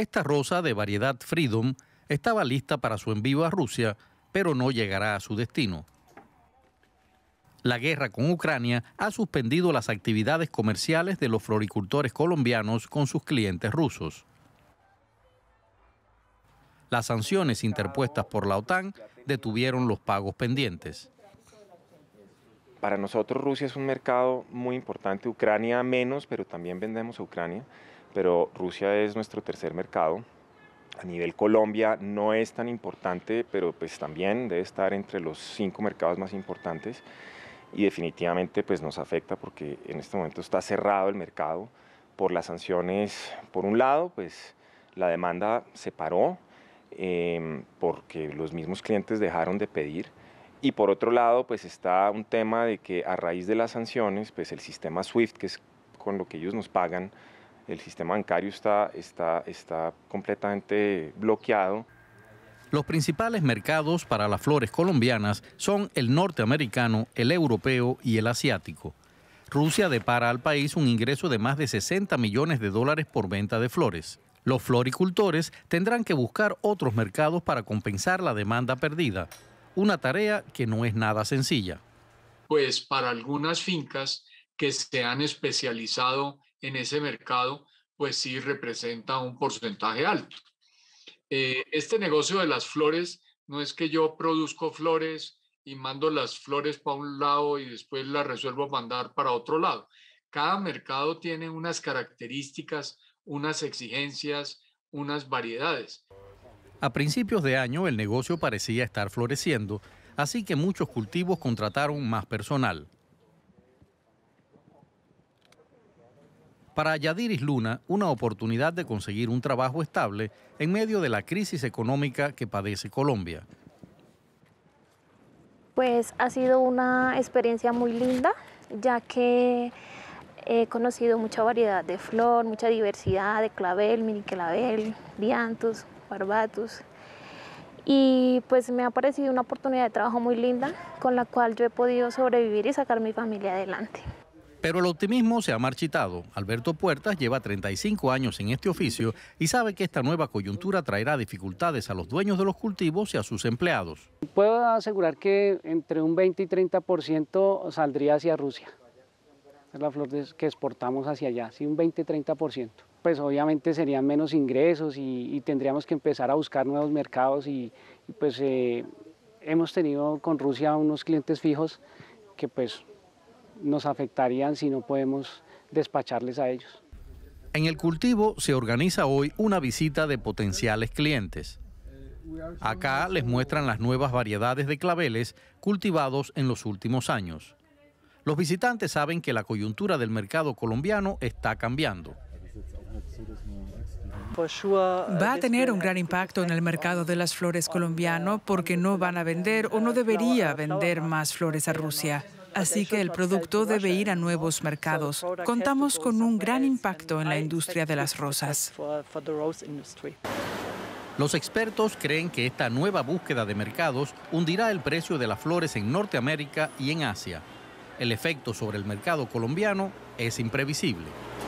Esta rosa de variedad Freedom estaba lista para su envío a Rusia, pero no llegará a su destino. La guerra con Ucrania ha suspendido las actividades comerciales de los floricultores colombianos con sus clientes rusos. Las sanciones interpuestas por la OTAN detuvieron los pagos pendientes. Para nosotros Rusia es un mercado muy importante, Ucrania menos, pero también vendemos a Ucrania pero Rusia es nuestro tercer mercado. A nivel Colombia no es tan importante, pero pues también debe estar entre los cinco mercados más importantes y definitivamente pues nos afecta porque en este momento está cerrado el mercado por las sanciones. Por un lado, pues la demanda se paró em, porque los mismos clientes dejaron de pedir. Y por otro lado, pues está un tema de que a raíz de las sanciones, pues el sistema SWIFT, que es con lo que ellos nos pagan, el sistema bancario está, está, está completamente bloqueado. Los principales mercados para las flores colombianas son el norteamericano, el europeo y el asiático. Rusia depara al país un ingreso de más de 60 millones de dólares por venta de flores. Los floricultores tendrán que buscar otros mercados para compensar la demanda perdida, una tarea que no es nada sencilla. Pues para algunas fincas que se han especializado en ese mercado, pues sí representa un porcentaje alto. Eh, este negocio de las flores no es que yo produzco flores y mando las flores para un lado y después las resuelvo mandar para otro lado. Cada mercado tiene unas características, unas exigencias, unas variedades. A principios de año el negocio parecía estar floreciendo, así que muchos cultivos contrataron más personal. para Yadiris Luna una oportunidad de conseguir un trabajo estable en medio de la crisis económica que padece Colombia. Pues ha sido una experiencia muy linda, ya que he conocido mucha variedad de flor, mucha diversidad de clavel, mini clavel, diantus, barbatus. Y pues me ha parecido una oportunidad de trabajo muy linda con la cual yo he podido sobrevivir y sacar mi familia adelante. Pero el optimismo se ha marchitado. Alberto Puertas lleva 35 años en este oficio y sabe que esta nueva coyuntura traerá dificultades a los dueños de los cultivos y a sus empleados. Puedo asegurar que entre un 20 y 30% saldría hacia Rusia. Es la flor que exportamos hacia allá, sí, un 20-30%. Pues obviamente serían menos ingresos y, tendríamos que empezar a buscar nuevos mercados y, pues eh, hemos tenido con Rusia unos clientes fijos que pues nos afectarían si no podemos despacharles a ellos. En el cultivo se organiza hoy una visita de potenciales clientes. Acá les muestran las nuevas variedades de claveles cultivados en los últimos años. Los visitantes saben que la coyuntura del mercado colombiano está cambiando. Va a tener un gran impacto en el mercado de las flores colombiano porque no van a vender o no debería vender más flores a Rusia así que el producto debe ir a nuevos mercados. Contamos con un gran impacto en la industria de las rosas. Los expertos creen que esta nueva búsqueda de mercados hundirá el precio de las flores en Norteamérica y en Asia. El efecto sobre el mercado colombiano es imprevisible.